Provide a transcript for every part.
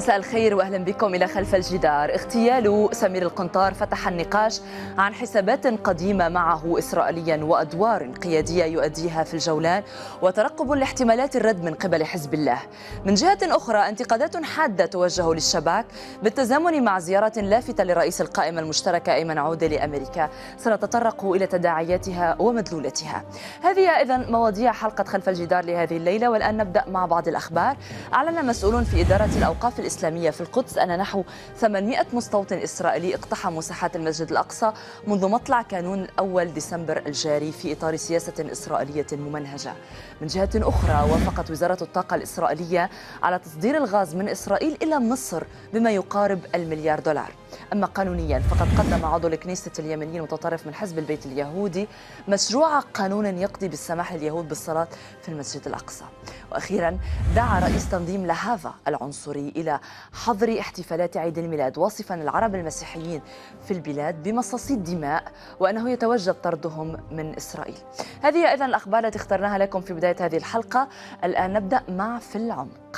مساء الخير واهلا بكم الى خلف الجدار، اغتيال سمير القنطار فتح النقاش عن حسابات قديمه معه اسرائيليا وادوار قياديه يؤديها في الجولان وترقب لاحتمالات الرد من قبل حزب الله. من جهه اخرى انتقادات حاده توجه للشباك بالتزامن مع زياره لافته لرئيس القائمه المشتركه ايمن عوده لامريكا، سنتطرق الى تداعياتها ومدلولتها. هذه اذا مواضيع حلقه خلف الجدار لهذه الليله والان نبدا مع بعض الاخبار. اعلن مسؤول في اداره الاوقاف الإسلامية في القدس أن نحو 800 مستوطن إسرائيلي اقتحموا ساحات المسجد الأقصى منذ مطلع كانون الأول ديسمبر الجاري في إطار سياسة إسرائيلية ممنهجة من جهة أخرى وافقت وزارة الطاقة الإسرائيلية على تصدير الغاز من إسرائيل إلى مصر بما يقارب المليار دولار أما قانونيا فقد قدم عضو الكنيسة اليمنيين المتطرف من حزب البيت اليهودي مشروع قانون يقضي بالسماح لليهود بالصلاة في المسجد الأقصى وأخيرا دعا رئيس تنظيم لهافا العنصري إلى حظر احتفالات عيد الميلاد واصفا العرب المسيحيين في البلاد بمصاصي الدماء وأنه يتوجب طردهم من إسرائيل هذه إذن الأخبار التي اخترناها لكم في بداية بداية هذه الحلقة الآن نبدأ مع في العمق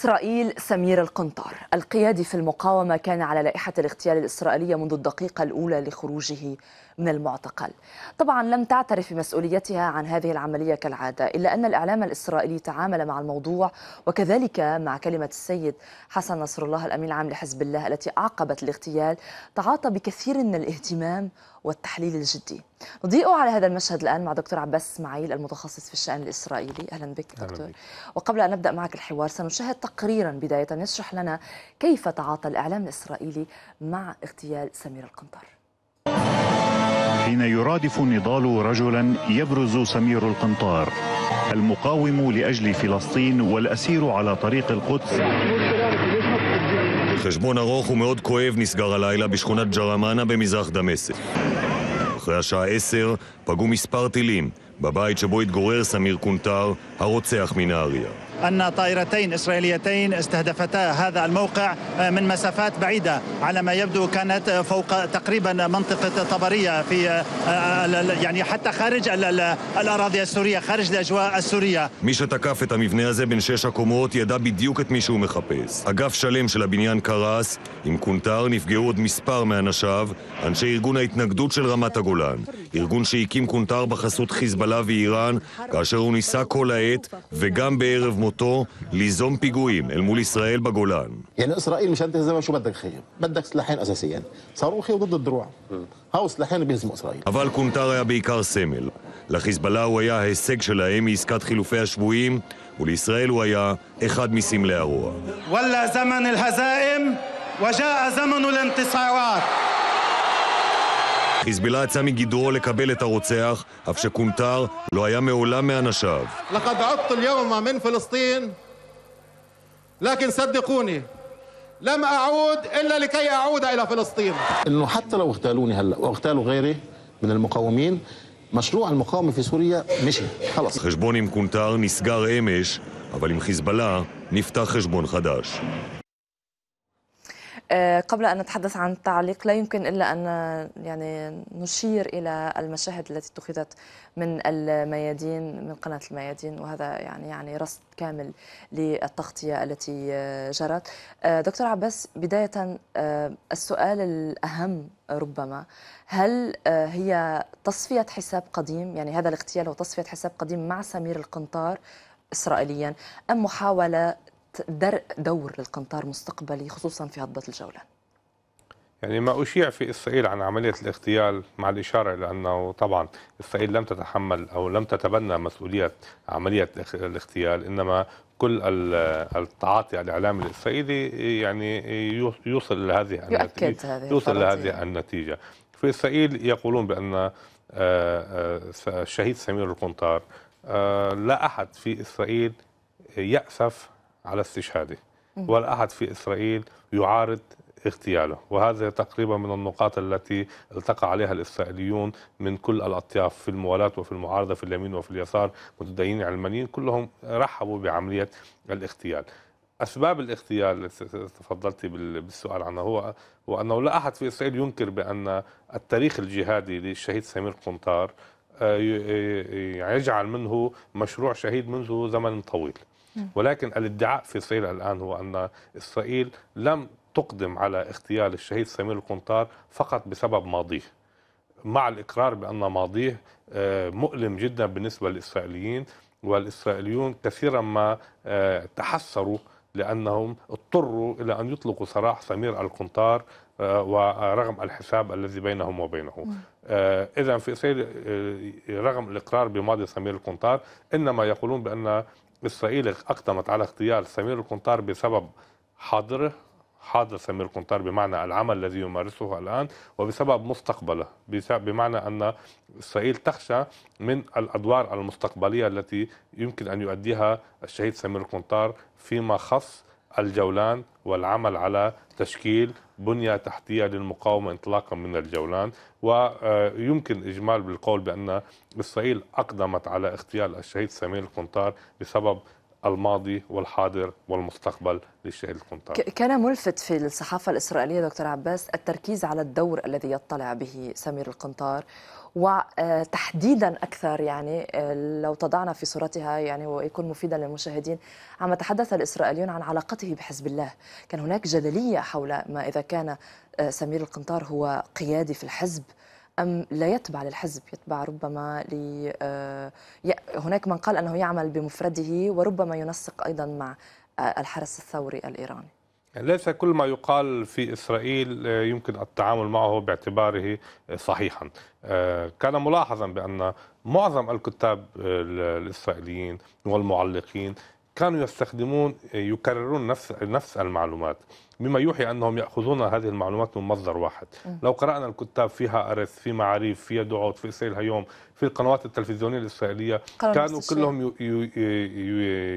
إسرائيل سمير القنطار القيادي في المقاومة كان على لائحة الاغتيال الإسرائيلية منذ الدقيقة الأولى لخروجه من المعتقل طبعا لم تعترف بمسؤوليتها عن هذه العملية كالعادة إلا أن الإعلام الإسرائيلي تعامل مع الموضوع وكذلك مع كلمة السيد حسن نصر الله الأمين العام لحزب الله التي أعقبت الاغتيال تعاطى بكثير من الاهتمام والتحليل الجدي نضيء على هذا المشهد الآن مع دكتور عباس اسماعيل المتخصص في الشأن الإسرائيلي أهلا بك دكتور أهلا بك. وقبل أن نبدأ معك الحوار سنشاهد تقريرا بداية يشرح لنا كيف تعاطى الإعلام الإسرائيلي مع اغتيال سمير القنطر حين يرادف نضال رجلا يبرز سمير القنطار المقاوم لأجل فلسطين والأسير على طريق القدس חשבון ארוך ומאוד כואב נסגר הלילה בשכונת ג'רמאנה במזרח דמשק. אחרי השעה עשר פגעו מספר טילים בבית שבו התגורר סמיר קונטר, הרוצח מנהריה. أن طائرتين إسرائيليتين استهدفتا هذا الموقع من مسافات بعيدة على ما يبدو كانت فوق تقريبا منطقة طبرية في يعني حتى خارج الأراضي السورية خارج الأجواء السورية מי تكافة المبنى هذا بين בן שש הקומות ידע בדיוק את מי שהוא מחפש. אגף שלם של הבניין קרס, עם קונטר נפגעו עוד מספר מאנשיו, אנשי ארגון ההתנגדות של רמת הגולן, ארגון שהקים קונטר בחסות חיזבאללה ואיראן, כאשר הוא ניסה כל העת, וגם בערב מותו. אותו ליזום פיגועים אל מול ישראל בגולן. אבל קונטר היה בעיקר סמל. לחיזבאללה הוא היה ההישג שלהם מעסקת חילופי השבויים, ולישראל הוא היה אחד מסמלי הרוע. זמן אל-הזאם וג'א זמן אל חיזבאללה יצא מגדרו לקבל את הרוצח, אף שקונטר לא היה מעולם מאנשיו. لم أعود فلسطين من المقاومين مشروع في חשבון עם קונטר נסגר אמש, אבל עם חיזבאללה נפתח חשבון חדש. آه، قبل أن نتحدث عن التعليق لا يمكن إلا أن يعني نشير إلى المشاهد التي اتخذت من الميادين من قناة الميادين وهذا يعني يعني رصد كامل للتغطية التي آه، جرت آه، دكتور عباس بداية السؤال الأهم ربما هل هي تصفية حساب قديم يعني هذا الاغتيال هو تصفية حساب قديم مع سمير القنطار إسرائيليا أم محاولة درء دور للقنطار مستقبلي خصوصا في هضبة الجولان يعني ما أشيع في إسرائيل عن عملية الاغتيال مع الإشارة إلى أنه طبعا إسرائيل لم تتحمل أو لم تتبنى مسؤولية عملية الاغتيال إنما كل التعاطي الاعلامي الاسرائيلي يعني يوصل لهذه النتيجه هذه يوصل لهذه النتيجه في اسرائيل يقولون بان آه، آه، الشهيد سمير القنطار آه، لا احد في اسرائيل ياسف على استشهاده ولا أحد في إسرائيل يعارض اغتياله وهذا تقريبا من النقاط التي التقى عليها الإسرائيليون من كل الأطياف في الموالاة وفي المعارضة في اليمين وفي اليسار متدينين علمانيين كلهم رحبوا بعملية الاغتيال أسباب الاغتيال اللي تفضلتي بالسؤال عنه هو وأنه لا أحد في إسرائيل ينكر بأن التاريخ الجهادي للشهيد سمير قنطار آه، يجعل منه مشروع شهيد منذ زمن طويل ولكن الادعاء في اسرائيل الان هو ان اسرائيل لم تقدم على اغتيال الشهيد سمير القنطار فقط بسبب ماضيه مع الاقرار بان ماضيه آه، مؤلم جدا بالنسبه للاسرائيليين والاسرائيليون كثيرا ما آه، تحسروا لانهم اضطروا الى ان يطلقوا سراح سمير القنطار آه، ورغم الحساب الذي بينهم وبينه اذا في اسرائيل رغم الاقرار بماضي سمير القنطار انما يقولون بان إسرائيل أقدمت على اغتيال سمير القنطار بسبب حاضره حاضر سمير القنطار بمعنى العمل الذي يمارسه الآن وبسبب مستقبله بمعنى أن إسرائيل تخشى من الأدوار المستقبلية التي يمكن أن يؤديها الشهيد سمير القنطار فيما خص الجولان والعمل على تشكيل بنية تحتية للمقاومة انطلاقا من الجولان ويمكن إجمال بالقول بأن إسرائيل أقدمت على اغتيال الشهيد سمير القنطار بسبب الماضي والحاضر والمستقبل للشهيد القنطار كان ملفت في الصحافة الإسرائيلية دكتور عباس التركيز على الدور الذي يطلع به سمير القنطار وتحديدا اكثر يعني آه، لو تضعنا في صورتها يعني ويكون مفيدا للمشاهدين عما تحدث الاسرائيليون عن علاقته بحزب الله كان هناك جدليه حول ما اذا كان آه، سمير القنطار هو قيادي في الحزب أم لا يتبع للحزب يتبع ربما لي آه، هناك من قال أنه يعمل بمفرده وربما ينسق أيضا مع الحرس الثوري الإيراني يعني ليس كل ما يقال في إسرائيل آه، يمكن التعامل معه باعتباره آه، صحيحا آه، كان ملاحظا بأن معظم الكتاب الإسرائيليين والمعلقين كانوا يستخدمون يكررون نفس نفس المعلومات مما يوحي أنهم يأخذون هذه المعلومات من مصدر واحد م. لو قرأنا الكتاب في ارث، في معاريف في دعوت، في إسرائيل هيوم في القنوات التلفزيونية الإسرائيلية كانوا كلهم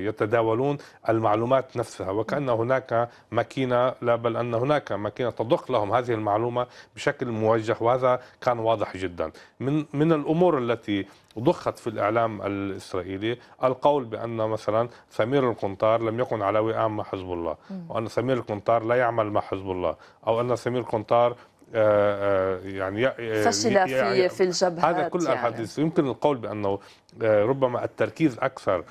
يتداولون المعلومات نفسها وكأن هناك ماكينة لا بل أن هناك ماكينة تضخ لهم هذه المعلومة بشكل موجه وهذا كان واضح جدا من من الأمور التي ضخت في الإعلام الإسرائيلي القول بأن مثلا سمير القنطار لم يكن على وئام مع حزب الله وأن سمير القنطار لا يعمل مع حزب الله أو أن سمير القنطار آه، آه، يعني آه، فشل في يعني في الجبهات هذا كل يعني. الحديث يمكن القول بانه ربما التركيز اكثر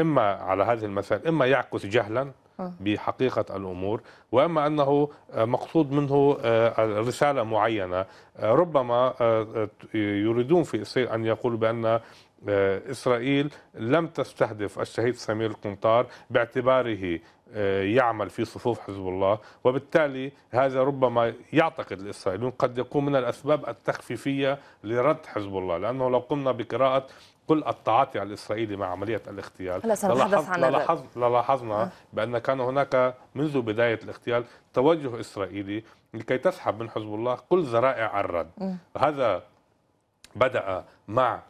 اما على هذه المسائل اما يعكس جهلا آه. بحقيقة الأمور وأما أنه آه، مقصود منه آه، رسالة معينة ربما يريدون في إسرائيل أن يقولوا بأن إسرائيل لم تستهدف الشهيد سمير القنطار باعتباره يعمل في صفوف حزب الله وبالتالي هذا ربما يعتقد الإسرائيليون قد يكون من الأسباب التخفيفية لرد حزب الله لأنه لو قمنا بقراءة كل التعاطي الاسرائيلي مع عمليه الاغتيال هلا سنتحدث عن آه. بان كان هناك منذ بدايه الاغتيال توجه اسرائيلي لكي تسحب من حزب الله كل ذرائع الرد هذا بدا مع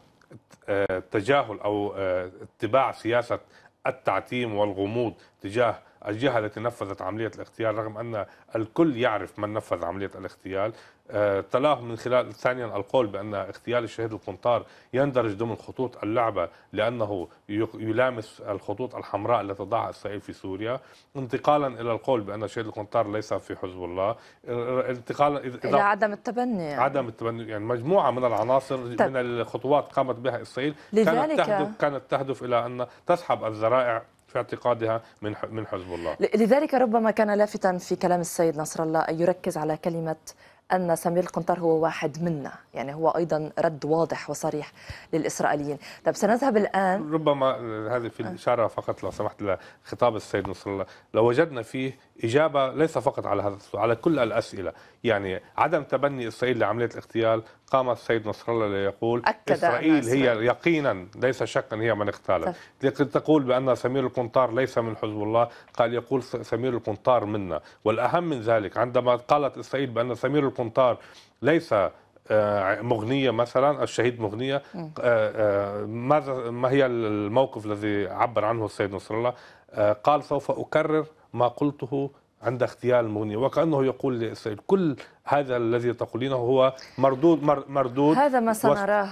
آه، تجاهل او آه، اتباع سياسه التعتيم والغموض تجاه الجهة التي نفذت عملية الاغتيال رغم أن الكل يعرف من نفذ عملية الاغتيال آه، تلاه من خلال ثانيا القول بأن اغتيال الشهيد القنطار يندرج ضمن خطوط اللعبة لأنه يلامس الخطوط الحمراء التي تضعها إسرائيل في سوريا انتقالا إلى القول بأن الشهيد القنطار ليس في حزب الله آه، انتقالا إلى عدم التبني يعني. عدم التبني يعني مجموعة من العناصر طب. من الخطوات قامت بها إسرائيل لذلك كانت تهدف, كانت تهدف إلى أن تسحب الذرائع في اعتقادها من من حزب الله لذلك ربما كان لافتا في كلام السيد نصر الله أن يركز على كلمة أن سمير القنطار هو واحد منا يعني هو أيضا رد واضح وصريح للإسرائيليين طب سنذهب الآن ربما هذه في الإشارة فقط لو سمحت لخطاب السيد نصر الله لو وجدنا فيه إجابة ليس فقط على هذا السؤال على كل الأسئلة يعني عدم تبني إسرائيل لعملية الاغتيال قام السيد نصر الله ليقول أكد إسرائيل هي يقينا ليس شكا هي من اغتالت تقول بأن سمير القنطار ليس من حزب الله قال يقول سمير القنطار منا والأهم من ذلك عندما قالت إسرائيل بأن سمير طنطار ليس آه، مغنية مثلا الشهيد مغنية آه، آه، ماذا ما هي الموقف الذي عبر عنه السيد نصر الله قال سوف أكرر ما قلته عند اغتيال المغنية وكأنه يقول للسيد كل هذا الذي تقولينه هو مردود مردود هذا ما سنراه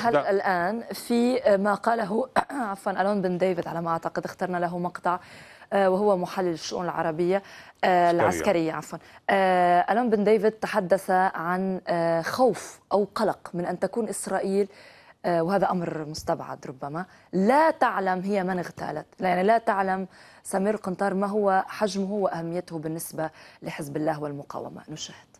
هل الآن في ما قاله عفوا ألون بن ديفيد على ما أعتقد اخترنا له مقطع آه، وهو محلل الشؤون العربية آه، العسكرية عفوا آه، ألون بن ديفيد تحدث عن خوف أو قلق من أن تكون إسرائيل وهذا امر مستبعد ربما لا تعلم هي من اغتالت يعني لا تعلم سمير قنطار ما هو حجمه واهميته بالنسبه لحزب الله والمقاومه نشاهد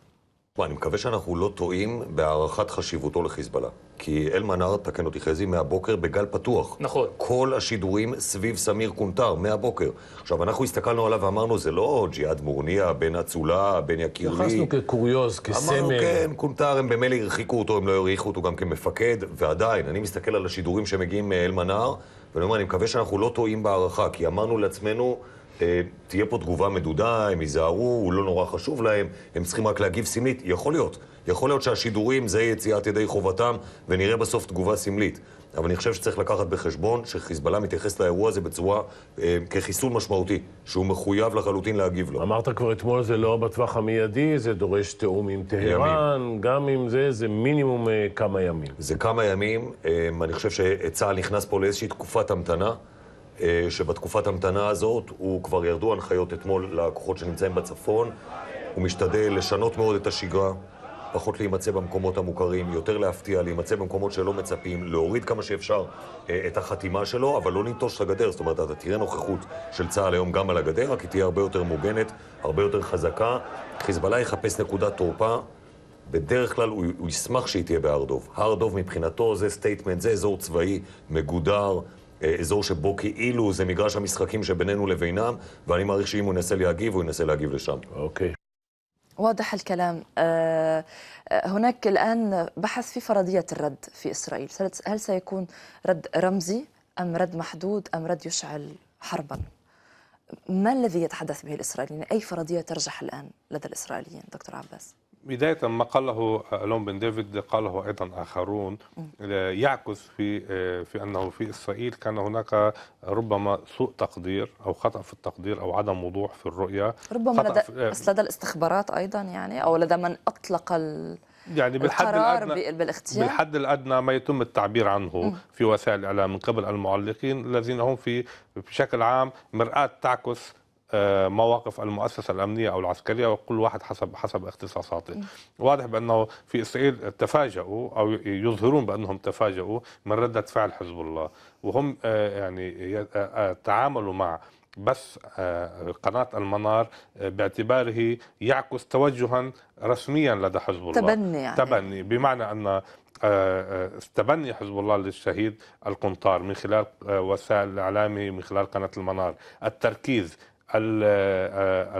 אני מקווה שאנחנו לא טועים בהערכת חשיבותו לחיזבאללה. כי אל-מנאר, תקן אותי חזי, מהבוקר בגל פתוח. נכון. כל השידורים סביב סמיר קונטר, מהבוקר. עכשיו, אנחנו הסתכלנו עליו ואמרנו, זה לא ג'יהאד מורניה, בן אצולה, בן יקירי. נכנסנו כקוריוז, כסמל. אמרנו, כן, קונטר, הם במילא הרחיקו אותו, הם לא הרחיקו אותו גם כמפקד, ועדיין, אני מסתכל על השידורים שמגיעים מאל-מנאר, ואני אומר, אני מקווה שאנחנו לא טועים בהערכה, כי אמרנו לעצמנו... אה, תהיה פה תגובה מדודה, הם ייזהרו, הוא לא נורא חשוב להם, הם צריכים רק להגיב סמלית. יכול להיות. יכול להיות שהשידורים זה יציאת ידי חובתם, ונראה בסוף תגובה סמלית. אבל אני חושב שצריך לקחת בחשבון שחיזבאללה מתייחס לאירוע הזה בצורה, אה, כחיסון משמעותי, שהוא מחויב לחלוטין להגיב לו. אמרת כבר אתמול, זה לא בטווח המיידי, זה דורש תיאום עם טהרן, גם עם זה, זה מינימום אה, כמה ימים. זה כמה ימים, אה, אני חושב שצה"ל נכנס פה לאיזושהי תקופת המתנה. אה, שבתקופת המתנה הזאת, הוא כבר ירדו הנחיות אתמול לכוחות שנמצאים בצפון, הוא משתדל לשנות מאוד את השגרה, פחות להימצא במקומות המוכרים, יותר להפתיע, להימצא במקומות שלא מצפים, להוריד כמה שאפשר אה, את החתימה שלו, אבל לא לנטוש את הגדר. זאת אומרת, אתה תראה נוכחות של צה"ל היום גם על הגדר, רק היא תהיה הרבה יותר מוגנת, הרבה יותר חזקה. חיזבאללה יחפש נקודת תורפה, בדרך כלל הוא, הוא ישמח שהיא תהיה בהר דב. הר דב מבחינתו זה סטייטמנט, זה אזור צבאי מגודר, אזור שבו כאילו זה מגרש המשחקים שבינינו לבינם, ואני מעריך שאם הוא ינסה להגיב, הוא ינסה להגיב לשם. אוקיי. Okay. واضح الكلام آه، آه، هناك الآن بحث في فرضية الرد في إسرائيل هل سيكون رد رمزي أم رد محدود أم رد يشعل حربا ما الذي يتحدث به الإسرائيليين أي فرضية ترجح الآن لدى الإسرائيليين دكتور عباس بداية ما قاله لون بن ديفيد قاله أيضا آخرون آه، يعكس في آه، في أنه في إسرائيل كان هناك ربما سوء تقدير أو خطأ في التقدير أو عدم وضوح في الرؤية ربما لدى آه، لدى الاستخبارات أيضا يعني أو لدى من أطلق ال يعني بالحد الادنى بالاختيار بالحد الادنى ما يتم التعبير عنه م. في وسائل الاعلام من قبل المعلقين الذين هم في بشكل عام مرآة تعكس آه، مواقف المؤسسه الامنيه او العسكريه وكل واحد حسب حسب اختصاصاته واضح بانه في اسرائيل تفاجؤوا او يظهرون بانهم تفاجؤوا من رده فعل حزب الله وهم آه، يعني آه، تعاملوا مع بس قناة المنار باعتباره يعكس توجها رسميا لدى حزب الله تبني يعني. تبني بمعنى أن تبني حزب الله للشهيد القنطار من خلال وسائل إعلامه من خلال قناة المنار التركيز آه،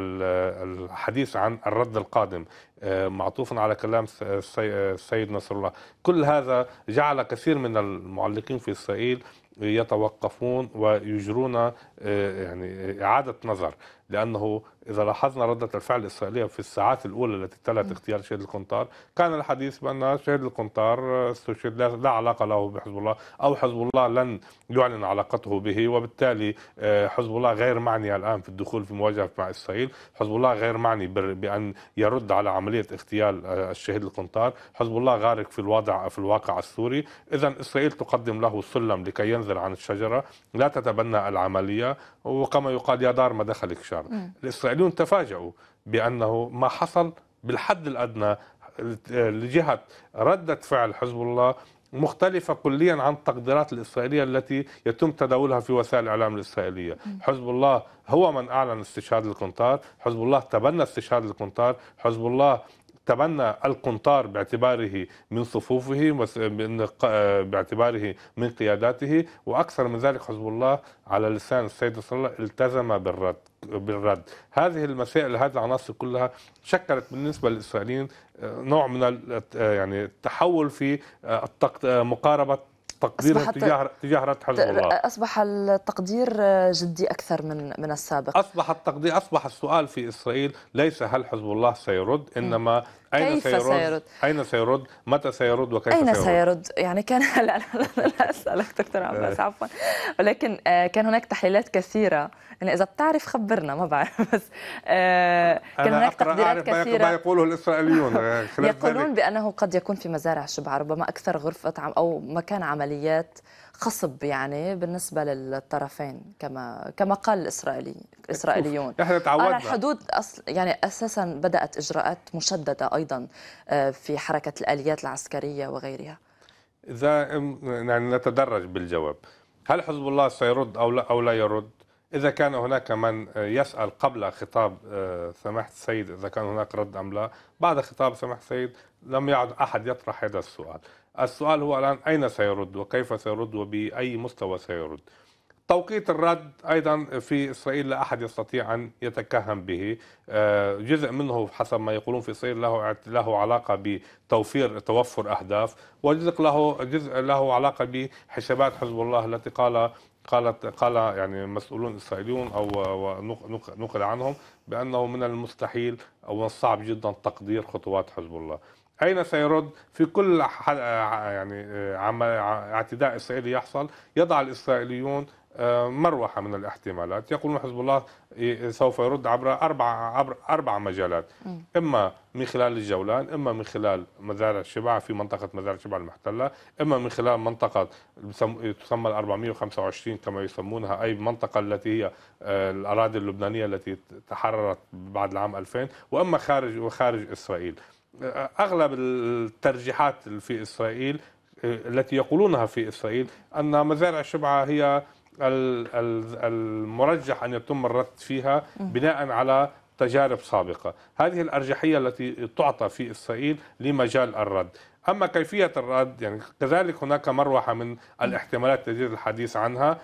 الحديث عن الرد القادم آه، معطوفا على كلام السيد آه، نصر الله كل هذا جعل كثير من المعلقين في إسرائيل يتوقفون ويجرون يعني إعادة نظر لأنه إذا لاحظنا ردة الفعل الإسرائيلية في الساعات الأولى التي تلت اغتيال شهيد القنطار كان الحديث بأن شهيد القنطار استشهد لا علاقة له بحزب الله أو حزب الله لن يعلن علاقته به وبالتالي آه، حزب الله غير معني الآن في الدخول في مواجهة مع إسرائيل حزب الله غير معني بأن يرد على عملية اغتيال آه، الشهيد القنطار حزب الله غارق في الوضع في الواقع السوري إذا إسرائيل تقدم له سلم لكي ينزل عن الشجرة لا تتبنى العملية وكما يقال يا دار ما دخلك شر 2011 الإسرائيليون تفاجؤوا بأنه ما حصل بالحد الأدنى لجهة ردة فعل حزب الله مختلفة كليا عن التقديرات الإسرائيلية التي يتم تداولها في وسائل الإعلام الإسرائيلية حزب الله هو من أعلن استشهاد القنطار حزب الله تبنى استشهاد القنطار حزب الله تبنى القنطار باعتباره من صفوفه آه، باعتباره من قياداته وأكثر من ذلك حزب الله على لسان السيد صلى الله التزم بالرد بالرد هذه المسائل هذه العناصر كلها شكلت بالنسبه للاسرائيليين آه، نوع من آه، يعني التحول في مقاربه تقديرها تجاه تجاه رد حزب الله اصبح التقدير جدي اكثر من من السابق اصبح التقدير اصبح السؤال في اسرائيل ليس هل حزب الله سيرد انما أين كيف سيرد؟, سيرد أين سيرد متى سيرد وكيف أين سيرد؟, سيرد يعني كان لا لا, لا أسألك دكتور عباس آه. عفوا ولكن آه، كان هناك تحليلات كثيرة يعني إذا بتعرف خبرنا ما بعرف بس آه، كان هناك تقديرات كثيرة ما يقوله الإسرائيليون يقولون بأنه قد يكون في مزارع شبعة ربما أكثر غرفة أو مكان عمليات خصب يعني بالنسبه للطرفين كما كما قال الاسرائيلي الاسرائيليون احنا تعودنا على الحدود أصل يعني اساسا بدات اجراءات مشدده ايضا آه، في حركه الاليات العسكريه وغيرها اذا يعني نتدرج بالجواب هل حزب الله سيرد او لا او لا يرد اذا كان هناك من يسال قبل خطاب آه، سمحت السيد اذا كان هناك رد ام لا بعد خطاب سمحت السيد لم يعد احد يطرح هذا السؤال السؤال هو الآن أين سيرد وكيف سيرد وبأي مستوى سيرد توقيت الرد أيضا في إسرائيل لا أحد يستطيع أن يتكهن به آه، جزء منه حسب ما يقولون في إسرائيل له له علاقة بتوفير توفر أهداف وجزء له جزء له علاقة بحسابات حزب الله التي قال قالت قال يعني مسؤولون اسرائيليون او نقل عنهم بانه من المستحيل او من الصعب جدا تقدير خطوات حزب الله اين سيرد في كل يعني اعتداء اسرائيلي يحصل يضع الاسرائيليون آه، مروحه من الاحتمالات يقولون حزب الله سوف يرد عبر اربع عبر اربع مجالات اما من خلال الجولان اما من خلال مزارع الشبع في منطقه مزارع الشبع المحتله اما من خلال منطقه تسمى 425 كما يسمونها اي منطقه التي هي آه، الاراضي اللبنانيه التي تحررت بعد العام 2000 واما خارج وخارج اسرائيل اغلب الترجيحات في اسرائيل التي يقولونها في اسرائيل ان مزارع شبعه هي المرجح ان يتم الرد فيها بناء على تجارب سابقه، هذه الارجحيه التي تعطى في اسرائيل لمجال الرد، أما كيفية الرد يعني كذلك هناك مروحة من الاحتمالات التي الحديث عنها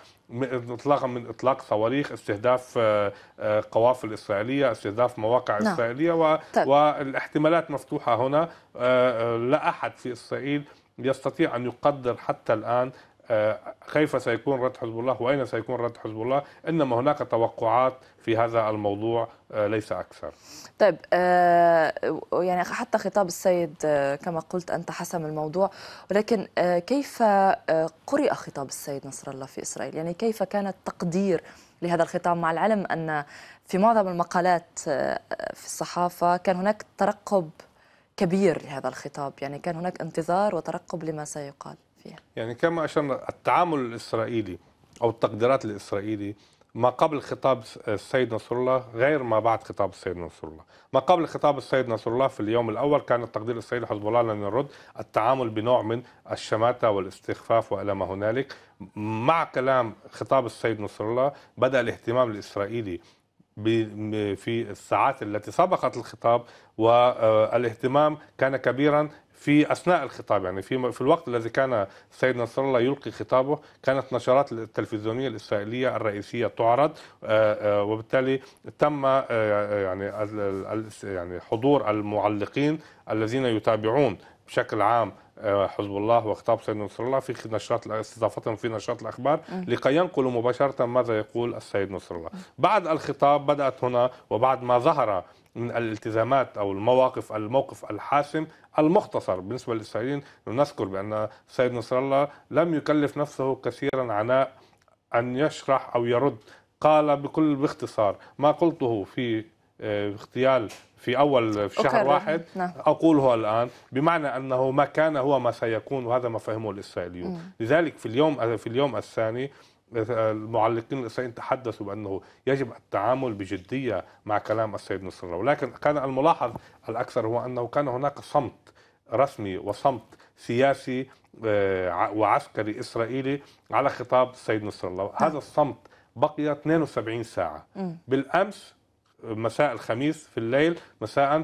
اطلاقا من اطلاق صواريخ استهداف آه، آه، قوافل اسرائيليه استهداف مواقع نعم. اسرائيليه و... طيب. والاحتمالات مفتوحه هنا آه، لا احد في اسرائيل يستطيع ان يقدر حتى الان آه، كيف سيكون رد حزب الله واين سيكون رد حزب الله انما هناك توقعات في هذا الموضوع آه، ليس اكثر طيب آه، يعني حتى خطاب السيد كما قلت انت حسم الموضوع ولكن كيف قرئ خطاب السيد نصر الله في اسرائيل يعني كيف كان التقدير لهذا الخطاب مع العلم ان في معظم المقالات في الصحافه كان هناك ترقب كبير لهذا الخطاب يعني كان هناك انتظار وترقب لما سيقال فيها يعني كما أشرنا التعامل الإسرائيلي أو التقديرات الإسرائيلي ما قبل خطاب السيد نصر الله غير ما بعد خطاب السيد نصر الله ما قبل خطاب السيد نصر الله في اليوم الأول كان التقدير الإسرائيلي حزب الله لن يرد التعامل بنوع من الشماتة والاستخفاف وإلى ما هنالك مع كلام خطاب السيد نصر الله بدأ الاهتمام الإسرائيلي في الساعات التي سبقت الخطاب والاهتمام آه، كان كبيرا في اثناء الخطاب يعني في في الوقت الذي كان السيد نصر الله يلقي خطابه كانت نشرات التلفزيونيه الاسرائيليه الرئيسيه تعرض آه، آه، وبالتالي تم آه، يعني يعني حضور المعلقين الذين يتابعون بشكل عام حزب الله وخطاب سيد نصر الله في نشرات استضافتهم في نشرات الاخبار لكي ينقلوا مباشره ماذا يقول السيد نصر الله. بعد الخطاب بدات هنا وبعد ما ظهر من الالتزامات او المواقف الموقف الحاسم المختصر بالنسبه للاسرائيليين نذكر بان السيد نصر الله لم يكلف نفسه كثيرا عناء ان يشرح او يرد قال بكل باختصار ما قلته في آه، اغتيال في اول في شهر واحد نعم. اقوله الان بمعنى انه ما كان هو ما سيكون وهذا ما فهمه الاسرائيليون لذلك في اليوم في اليوم الثاني المعلقين الإسرائيليين تحدثوا بأنه يجب التعامل بجدية مع كلام السيد نصر الله ولكن كان الملاحظ الأكثر هو أنه كان هناك صمت رسمي وصمت سياسي آه، وعسكري إسرائيلي على خطاب السيد نصر الله نعم. هذا الصمت بقي 72 ساعة بالأمس مساء الخميس في الليل مساء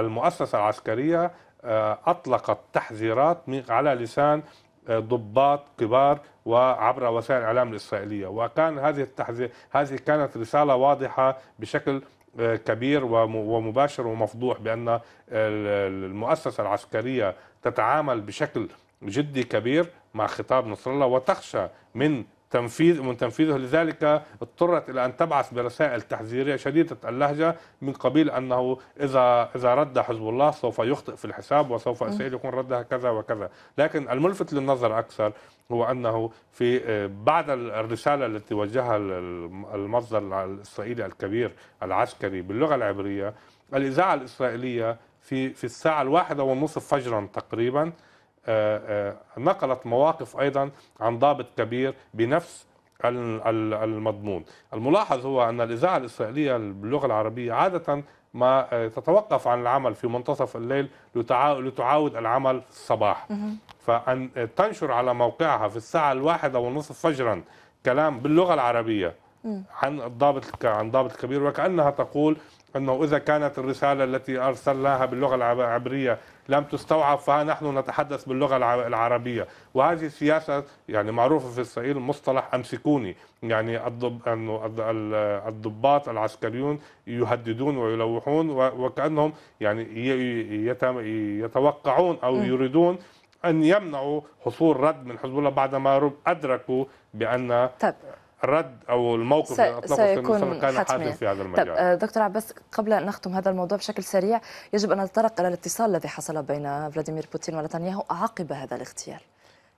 المؤسسة العسكرية آه، أطلقت تحذيرات على لسان ضباط كبار وعبر وسائل الاعلام الاسرائيليه وكان هذه التحذير هذه كانت رساله واضحه بشكل آه، كبير ومباشر ومفضوح بان المؤسسه العسكريه تتعامل بشكل جدي كبير مع خطاب نصر الله وتخشى من تنفيذ من تنفيذه لذلك اضطرت الى ان تبعث برسائل تحذيريه شديده اللهجه من قبيل انه اذا اذا رد حزب الله سوف يخطئ في الحساب وسوف اسرائيل يكون ردها كذا وكذا، لكن الملفت للنظر اكثر هو انه في آه، بعد الرساله التي وجهها المصدر الاسرائيلي الكبير العسكري باللغه العبريه الاذاعه الاسرائيليه في في الساعه الواحدة ونصف فجرا تقريبا آه، آه، نقلت مواقف أيضا عن ضابط كبير بنفس المضمون الملاحظ هو أن الإذاعة الإسرائيلية باللغة العربية عادة ما آه، تتوقف عن العمل في منتصف الليل لتعاود العمل في الصباح فأن تنشر على موقعها في الساعة الواحدة والنصف فجرا كلام باللغة العربية عن الضابط عن ضابط كبير وكأنها تقول أنه إذا كانت الرسالة التي أرسلناها باللغة العبرية لم تستوعب فها نحن نتحدث باللغة العربية وهذه السياسة يعني معروفة في إسرائيل مصطلح أمسكوني يعني الضب... الضباط العسكريون يهددون ويلوحون وكأنهم يعني يتوقعون أو يريدون أن يمنعوا حصول رد من حزب الله بعدما أدركوا بأن طيب. الرد او الموقف اللي اطلقه سيكون كان حاسم في هذا المجال. طب آه، دكتور عباس قبل ان نختم هذا الموضوع بشكل سريع يجب ان نتطرق الى الاتصال الذي حصل بين فلاديمير بوتين ونتنياهو عقب هذا الاغتيال.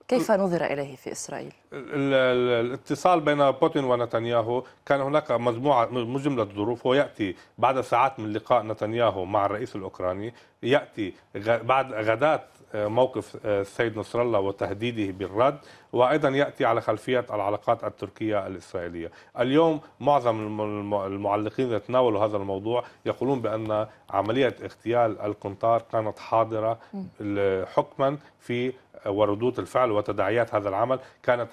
كيف نظر اليه في اسرائيل؟ الاتصال بين بوتين ونتنياهو كان هناك مجموعه مجمله ظروف هو ياتي بعد ساعات من لقاء نتنياهو مع الرئيس الاوكراني ياتي بعد غداه آه، موقف آه، السيد نصر الله وتهديده بالرد وايضا ياتي على خلفيه العلاقات التركيه الاسرائيليه. اليوم معظم المعلقين يتناولوا هذا الموضوع يقولون بان عمليه اغتيال القنطار كانت حاضره حكما في وردود الفعل وتداعيات هذا العمل كانت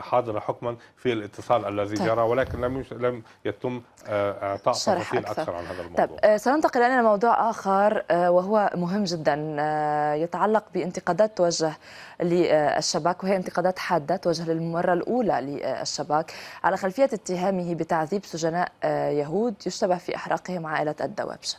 حاضرة حكما في الاتصال الذي طيب. جرى ولكن لم لم يتم آه، إعطاء تفاصيل أكثر. أكثر عن هذا الموضوع طيب آه، سننتقل الآن لموضوع آخر آه، وهو مهم جدا يتعلق بانتقادات توجه للشباك وهي انتقادات انتقادات حادة توجه للمرة الأولى للشباك على خلفية اتهامه بتعذيب سجناء آه، يهود يشتبه في إحراقهم عائلة الدوابشة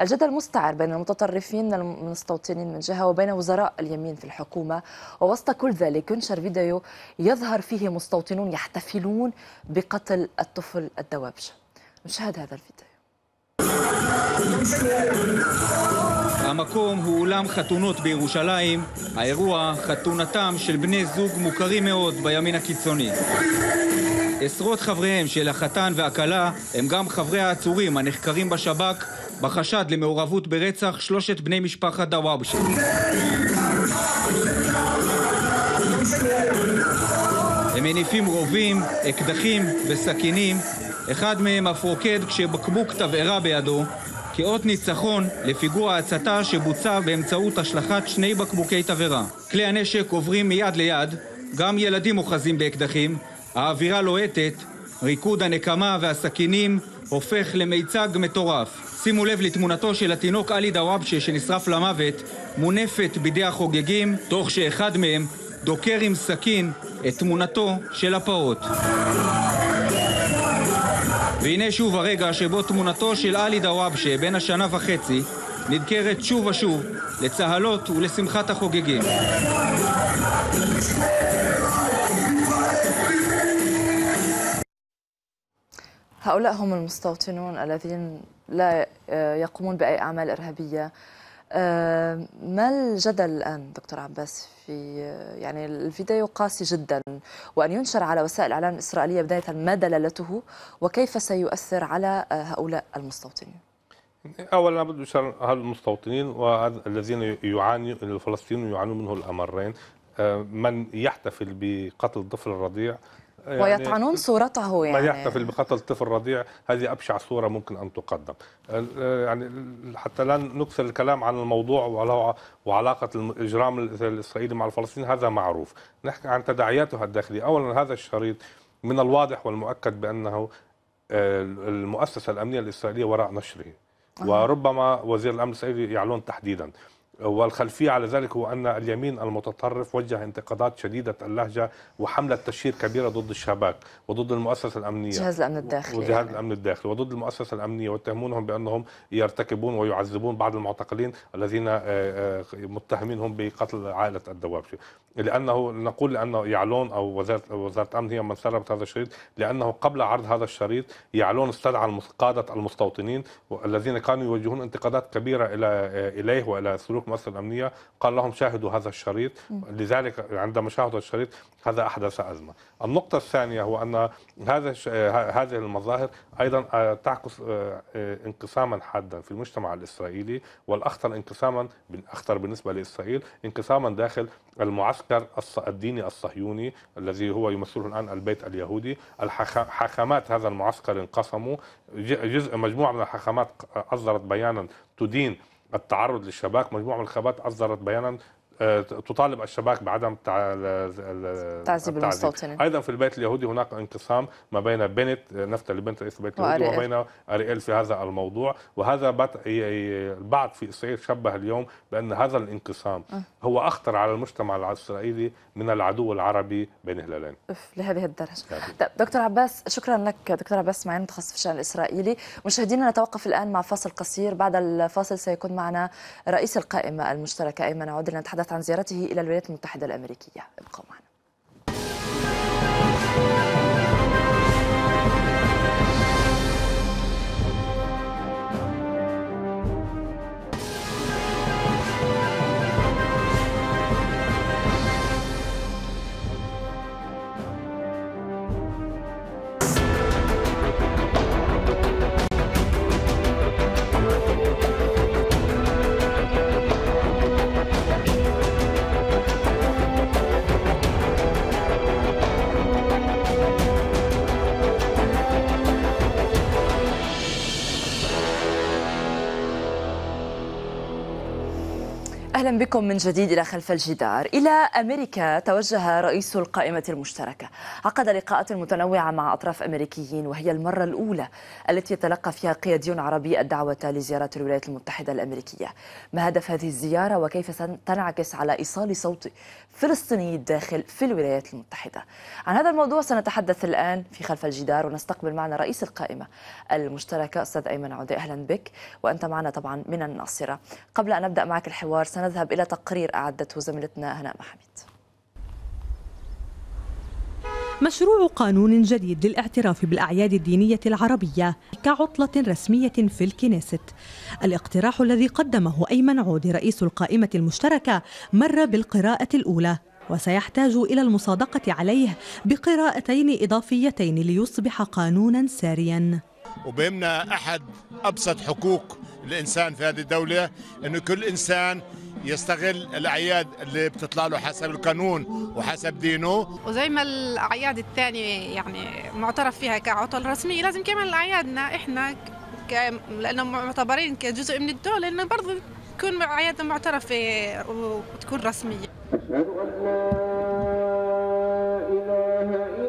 الجدل مستعر بين المتطرفين المستوطنين من جهة وبين وزراء اليمين في الحكومة ووسط كل ذلك ينشر فيديو يظهر فيه مستوطنون يحتفلون بقتل الطفل الدوابشة نشاهد هذا الفيديو המקום הוא אולם חתונות בירושלים, האירוע חתונתם של בני זוג מוכרים מאוד בימין הקיצוני. עשרות חבריהם של החתן והכלה הם גם חברי העצורים הנחקרים בשב"כ בחשד למעורבות ברצח שלושת בני משפחת דוואבשה. הם מניפים רובים, אקדחים וסכינים אחד מהם אף רוקד כשבקבוק תבערה בידו, כאות ניצחון לפיגוע ההצתה שבוצע באמצעות השלכת שני בקבוקי תבערה. כלי הנשק עוברים מיד ליד, גם ילדים אוחזים באקדחים, האווירה לוהטת, ריקוד הנקמה והסכינים הופך למיצג מטורף. שימו לב לתמונתו של התינוק עלי דוואבשה שנשרף למוות, מונפת בידי החוגגים, תוך שאחד מהם דוקר עם סכין את תמונתו של הפעוט. והנה שוב הרגע שבו תמונתו של עלי דוואבשה, בן השנה וחצי, נדקרת שוב ושוב לצהלות ולשמחת החוגגים. هؤلاء هم المستوطنون الذين لا يقومون بأي أعمال إرهابية آه، ما الجدل الآن دكتور عباس في آه، يعني الفيديو قاسي جدا وأن ينشر على وسائل الإعلام الإسرائيلية بداية ما دلالته وكيف سيؤثر على آه، هؤلاء المستوطنين اولا بده يشار هؤلاء المستوطنين والذين يعاني الفلسطينيون يعانون منه الامرين من يحتفل بقتل الطفل الرضيع يعني ويطعنون صورته يعني من يحتفل بقتل طفل رضيع هذه ابشع صوره ممكن ان تقدم آه، يعني حتى لا نكثر الكلام عن الموضوع وعلاقه الاجرام الاسرائيلي مع الفلسطينيين هذا معروف نحكي عن تداعياتها الداخليه اولا هذا الشريط من الواضح والمؤكد بانه آه، المؤسسه الامنيه الاسرائيليه وراء نشره وربما وزير الامن الاسرائيلي يعلن تحديدا والخلفية على ذلك هو أن اليمين المتطرف وجه انتقادات شديدة اللهجة وحملة تشهير كبيرة ضد الشباك وضد المؤسسة الأمنية جهاز الأمن الداخلي وجهاز يعني. الأمن الداخلي وضد المؤسسة الأمنية واتهمونهم بأنهم يرتكبون ويعذبون بعض المعتقلين الذين آه، آه، متهمينهم بقتل عائلة الدوابشي لأنه نقول لأنه يعلون أو وزارة, وزارة أمن هي من سربت هذا الشريط لأنه قبل عرض هذا الشريط يعلون استدعى قادة المستوطنين الذين كانوا يوجهون انتقادات كبيرة الى آه، إليه وإلى سلوك ملوك مصر الأمنية قال لهم شاهدوا هذا الشريط لذلك عندما شاهدوا الشريط هذا أحدث أزمة النقطة الثانية هو أن هذا هذه المظاهر أيضا آه، تعكس آه، آه، انقساما حادا في المجتمع الإسرائيلي والأخطر انقساما أخطر بالنسبة لإسرائيل انقساما داخل المعسكر الديني الصهيوني الذي هو يمثله الآن البيت اليهودي حاخامات هذا المعسكر انقسموا جزء مجموعة من الحاخامات أصدرت بيانا تدين التعرض للشباك مجموعة من الخبات أصدرت بيانا آه، تطالب الشباك بعدم تعذيب المستوطنين ايضا في البيت اليهودي هناك انقسام ما بين بنت آه، نفتة بنت رئيس البيت اليهودي وما بين اريئيل في هذا الموضوع وهذا البعض في اسرائيل شبه اليوم بان هذا الانقسام هو اخطر على المجتمع الاسرائيلي من العدو العربي بين هلالين لهذه الدرجه طيب، دكتور عباس شكرا لك دكتور عباس معين متخصص في الشان الاسرائيلي مشاهدينا نتوقف الان مع فاصل قصير بعد الفاصل سيكون معنا رئيس القائمه المشتركه ايمن عودل نتحدث عن زيارته إلى الولايات المتحدة الأمريكية ابقوا معنا بكم من جديد إلى خلف الجدار إلى أمريكا توجه رئيس القائمة المشتركة عقد لقاءات متنوعة مع أطراف أمريكيين وهي المرة الأولى التي يتلقى فيها قيادي عربي الدعوة لزيارة الولايات المتحدة الأمريكية ما هدف هذه الزيارة وكيف تنعكس على إيصال صوت فلسطيني الداخل في الولايات المتحدة عن هذا الموضوع سنتحدث الآن في خلف الجدار ونستقبل معنا رئيس القائمة المشتركة أستاذ أيمن عودة أهلا بك وأنت معنا طبعا من الناصرة قبل أن نبدأ معك الحوار سنذهب نذهب إلى تقرير أعدته زميلتنا هناء محمد مشروع قانون جديد للاعتراف بالأعياد الدينية العربية كعطلة رسمية في الكنيست الاقتراح الذي قدمه أيمن عود رئيس القائمة المشتركة مر بالقراءة الأولى وسيحتاج إلى المصادقة عليه بقراءتين إضافيتين ليصبح قانونا ساريا وبهمنا أحد أبسط حقوق الإنسان في هذه الدولة أنه كل إنسان يستغل الاعياد اللي بتطلع له حسب القانون وحسب دينه وزي ما الاعياد الثانيه يعني معترف فيها كعطل رسميه لازم كمان اعيادنا احنا ك... لانه معتبرين كجزء من الدوله انه برضه تكون اعيادنا معترفه وتكون رسميه اشهد ان لا اله الا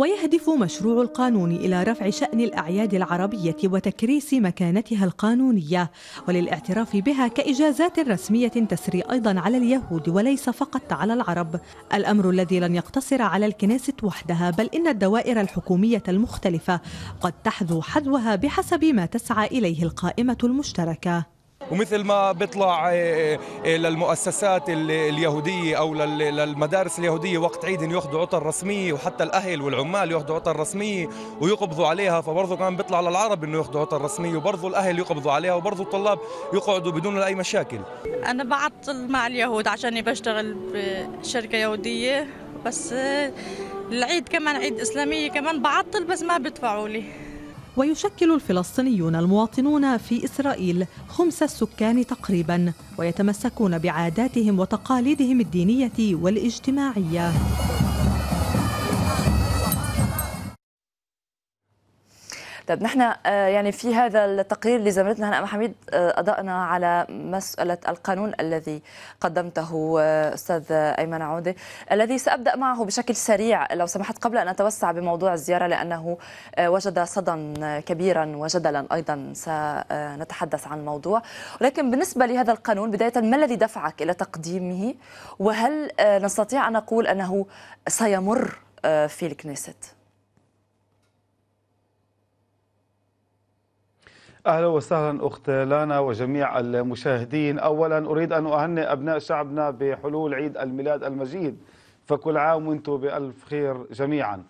ويهدف مشروع القانون إلى رفع شأن الأعياد العربية وتكريس مكانتها القانونية وللاعتراف بها كإجازات رسمية تسري أيضا على اليهود وليس فقط على العرب الأمر الذي لن يقتصر على الكنيسة وحدها بل إن الدوائر الحكومية المختلفة قد تحذو حذوها بحسب ما تسعى إليه القائمة المشتركة ومثل ما بيطلع آه، آه، للمؤسسات اليهودية أو للمدارس اليهودية وقت عيد ياخذوا عطل رسمية وحتى الأهل والعمال ياخذوا عطل رسمية ويقبضوا عليها فبرضه كمان بيطلع للعرب إنه ياخذوا عطل رسمية وبرضه الأهل يقبضوا عليها وبرضه الطلاب يقعدوا بدون أي مشاكل أنا بعطل مع اليهود عشان بشتغل بشركة يهودية بس آه، العيد كمان عيد إسلامية كمان بعطل بس ما بيدفعوا لي ويشكل الفلسطينيون المواطنون في إسرائيل خمس السكان تقريبا ويتمسكون بعاداتهم وتقاليدهم الدينية والاجتماعية طيب نحن آه، يعني في هذا التقرير اللي زملتنا هنا حميد آه، أضأنا على مسألة القانون الذي قدمته آه، أستاذ أيمن عودة الذي سأبدأ معه بشكل سريع لو سمحت قبل أن أتوسع بموضوع الزيارة لأنه وجد صدى كبيرا وجدلا أيضا سنتحدث عن الموضوع ولكن بالنسبة لهذا القانون بداية ما الذي دفعك إلى تقديمه وهل نستطيع أن نقول أنه سيمر في الكنيست؟ اهلا وسهلا اخت لانا وجميع المشاهدين، اولا اريد ان اهنئ ابناء شعبنا بحلول عيد الميلاد المجيد، فكل عام وانتم بالف خير جميعا.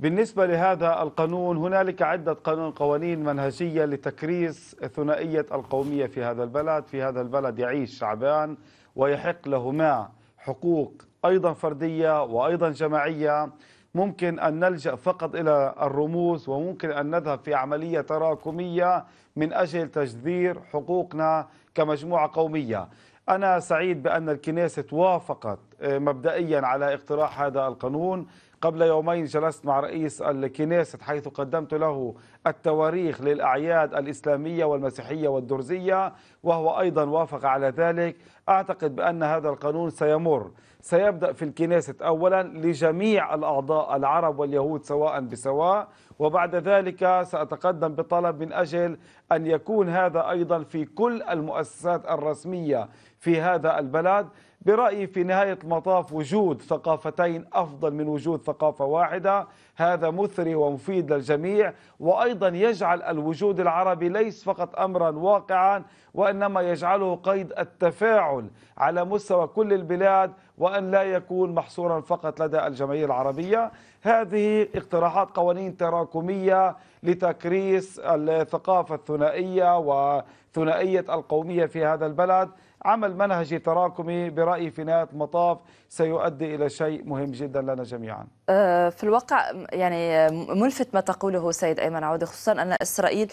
بالنسبه لهذا القانون هنالك عده قانون قوانين منهجيه لتكريس ثنائيه القوميه في هذا البلد، في هذا البلد يعيش شعبان ويحق لهما حقوق ايضا فرديه وايضا جماعيه ممكن أن نلجأ فقط إلى الرموز وممكن أن نذهب في عملية تراكمية من أجل تجذير حقوقنا كمجموعة قومية أنا سعيد بأن الكنيسة وافقت آه، مبدئيا على اقتراح هذا القانون قبل يومين جلست مع رئيس الكنيسة حيث قدمت له التواريخ للأعياد الإسلامية والمسيحية والدرزية وهو أيضا وافق على ذلك أعتقد بأن هذا القانون سيمر سيبدأ في الكنيسة أولا لجميع الأعضاء العرب واليهود سواء بسواء وبعد ذلك سأتقدم بطلب من أجل أن يكون هذا أيضا في كل المؤسسات الرسمية في هذا البلد برأيي في نهاية المطاف وجود ثقافتين أفضل من وجود ثقافة واحدة هذا مثري ومفيد للجميع وأيضا يجعل الوجود العربي ليس فقط أمرا واقعا وإنما يجعله قيد التفاعل على مستوى كل البلاد وأن لا يكون محصورا فقط لدى الجمعية العربية هذه اقتراحات قوانين تراكمية لتكريس الثقافة الثنائية وثنائية القومية في هذا البلد عمل منهجي تراكمي برأيي في نهاية المطاف سيؤدي إلى شيء مهم جدا لنا جميعاً آه، في الواقع يعني آه، ملفت ما تقوله سيد ايمن عوده خصوصا ان اسرائيل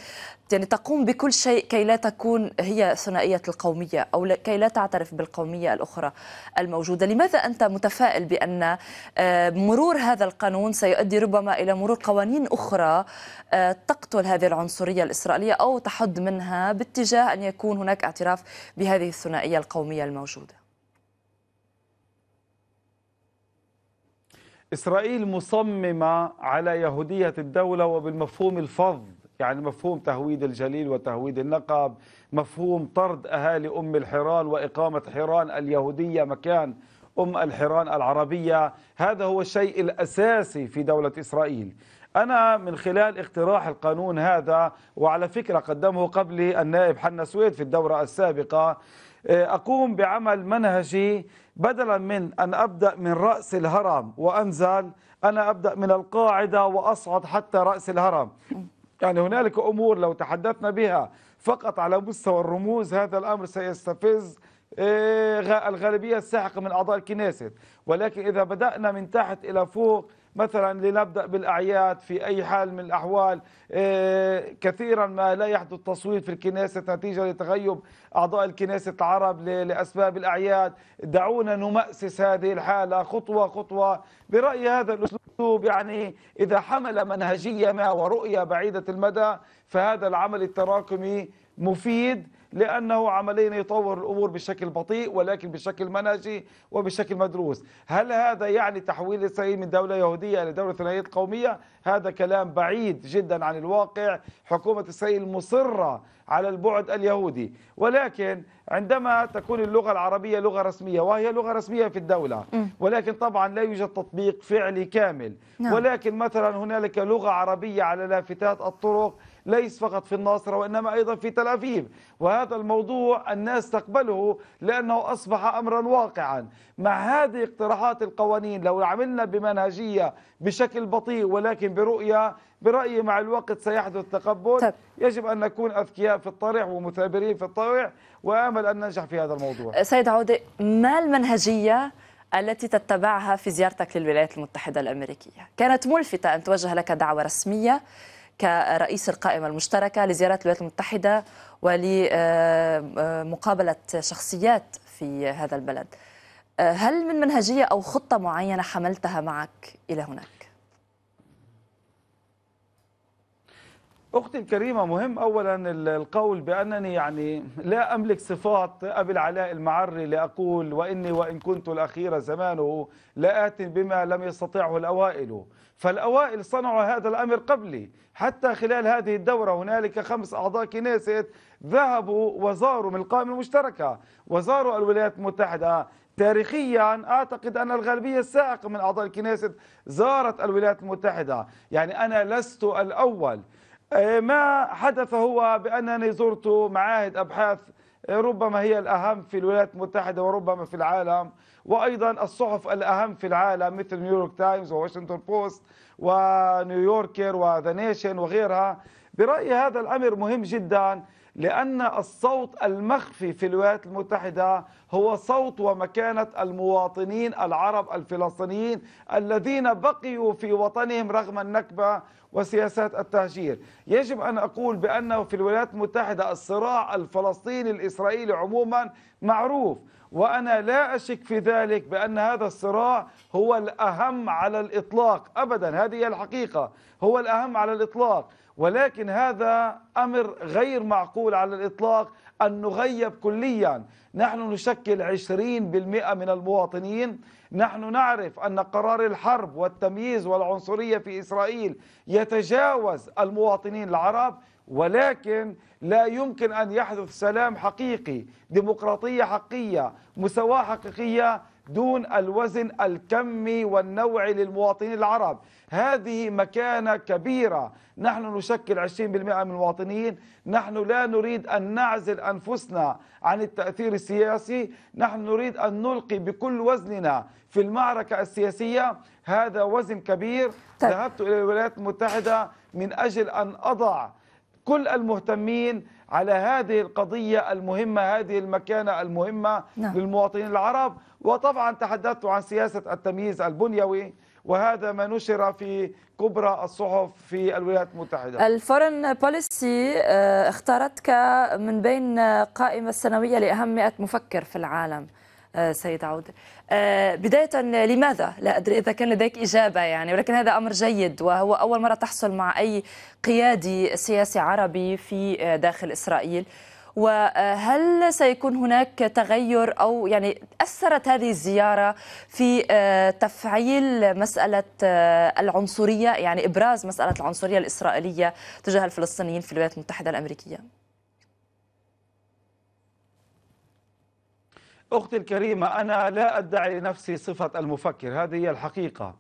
يعني تقوم بكل شيء كي لا تكون هي ثنائيه القوميه او كي لا تعترف بالقوميه الاخرى الموجوده، لماذا انت متفائل بان آه، مرور هذا القانون سيؤدي ربما الى مرور قوانين اخرى تقتل هذه العنصريه الاسرائيليه او تحد منها باتجاه ان يكون هناك اعتراف بهذه الثنائيه القوميه الموجوده؟ إسرائيل مصممة على يهودية الدولة وبالمفهوم الفظ يعني مفهوم تهويد الجليل وتهويد النقب مفهوم طرد أهالي أم الحران وإقامة حران اليهودية مكان أم الحران العربية هذا هو الشيء الأساسي في دولة إسرائيل أنا من خلال اقتراح القانون هذا وعلى فكرة قدمه قبلي النائب حنا سويد في الدورة السابقة آه، أقوم بعمل منهجي بدلا من أن أبدأ من رأس الهرم وأنزل أنا أبدأ من القاعدة وأصعد حتى رأس الهرم يعني هنالك أمور لو تحدثنا بها فقط على مستوى الرموز هذا الأمر سيستفز آه، الغالبية الساحقة من أعضاء الكنيسة ولكن إذا بدأنا من تحت إلى فوق مثلا لنبدأ بالأعياد في أي حال من الأحوال آه، كثيرا ما لا يحدث تصويت في الكنيسة نتيجة لتغيب أعضاء الكنيسة العرب لأسباب الأعياد دعونا نمأسس هذه الحالة خطوة خطوة برأي هذا الأسلوب يعني إذا حمل منهجية ما ورؤية بعيدة المدى فهذا العمل التراكمي مفيد لأنه عمليا يطور الأمور بشكل بطيء ولكن بشكل منهجي وبشكل مدروس هل هذا يعني تحويل إسرائيل من دولة يهودية إلى دولة ثنائية قومية هذا كلام بعيد جدا عن الواقع حكومة إسرائيل مصرة على البعد اليهودي ولكن عندما تكون اللغة العربية لغة رسمية وهي لغة رسمية في الدولة ولكن طبعا لا يوجد تطبيق فعلي كامل نعم. ولكن مثلا هنالك لغة عربية على لافتات الطرق ليس فقط في الناصرة وإنما أيضا في تل أفيف وهذا الموضوع الناس تقبله لأنه أصبح أمرا واقعا مع هذه اقتراحات القوانين لو عملنا بمنهجية بشكل بطيء ولكن برؤية برأيي مع الوقت سيحدث تقبل طب. يجب أن نكون أذكياء في الطرح ومثابرين في الطرح وآمل أن ننجح في هذا الموضوع سيد عودة ما المنهجية التي تتبعها في زيارتك للولايات المتحدة الأمريكية كانت ملفتة أن توجه لك دعوة رسمية كرئيس القائمة المشتركة لزيارة الولايات المتحدة ولمقابلة شخصيات في هذا البلد آه، هل من منهجية أو خطة معينة حملتها معك إلى هناك؟ أختي الكريمة مهم أولا القول بأنني يعني لا أملك صفات أبي العلاء المعري لأقول وإني وإن كنت الأخير زمانه لآت بما لم يستطعه الأوائل فالأوائل صنعوا هذا الأمر قبلي حتى خلال هذه الدورة هنالك خمس أعضاء كنيسة ذهبوا وزاروا من القائمة المشتركة وزاروا الولايات المتحدة تاريخيا اعتقد ان الغالبيه السائقه من اعضاء الكنيسة زارت الولايات المتحده، يعني انا لست الاول، آه، ما حدث هو بأنني زرت معاهد أبحاث آه، ربما هي الأهم في الولايات المتحدة وربما في العالم وأيضا الصحف الأهم في العالم مثل نيويورك تايمز وواشنطن بوست ونيويوركر وذا نيشن وغيرها برأيي هذا الأمر مهم جدا لأن الصوت المخفي في الولايات المتحدة هو صوت ومكانة المواطنين العرب الفلسطينيين الذين بقيوا في وطنهم رغم النكبة وسياسات التهجير يجب أن أقول بأنه في الولايات المتحدة الصراع الفلسطيني الإسرائيلي عموما معروف وأنا لا أشك في ذلك بأن هذا الصراع هو الأهم على الإطلاق أبدا هذه هي الحقيقة هو الأهم على الإطلاق ولكن هذا أمر غير معقول على الإطلاق أن نغيب كليا نحن نشكل 20% من المواطنين نحن نعرف أن قرار الحرب والتمييز والعنصرية في إسرائيل يتجاوز المواطنين العرب ولكن لا يمكن أن يحدث سلام حقيقي ديمقراطية حقيقية مساواة حقيقية دون الوزن الكمي والنوعي للمواطنين العرب هذه مكانة كبيرة نحن نشكل 20% من المواطنين نحن لا نريد أن نعزل أنفسنا عن التأثير السياسي نحن نريد أن نلقي بكل وزننا في المعركة السياسية هذا وزن كبير طيب. ذهبت إلى الولايات المتحدة من أجل أن أضع كل المهتمين على هذه القضية المهمة هذه المكانة المهمة نعم. للمواطنين العرب وطبعا تحدثت عن سياسة التمييز البنيوي وهذا ما نشر في كبرى الصحف في الولايات المتحدة الفورن بوليسي آه، اختارتك من بين قائمة سنوية لأهم 100 مفكر في العالم آه، سيد عود آه، بداية لماذا لا أدري إذا كان لديك إجابة يعني ولكن هذا أمر جيد وهو أول مرة تحصل مع أي قيادي سياسي عربي في آه، داخل إسرائيل وهل سيكون هناك تغير او يعني اثرت هذه الزياره في تفعيل مساله العنصريه يعني ابراز مساله العنصريه الاسرائيليه تجاه الفلسطينيين في الولايات المتحده الامريكيه؟ أختي الكريمة أنا لا أدعي لنفسي صفة المفكر هذه هي الحقيقة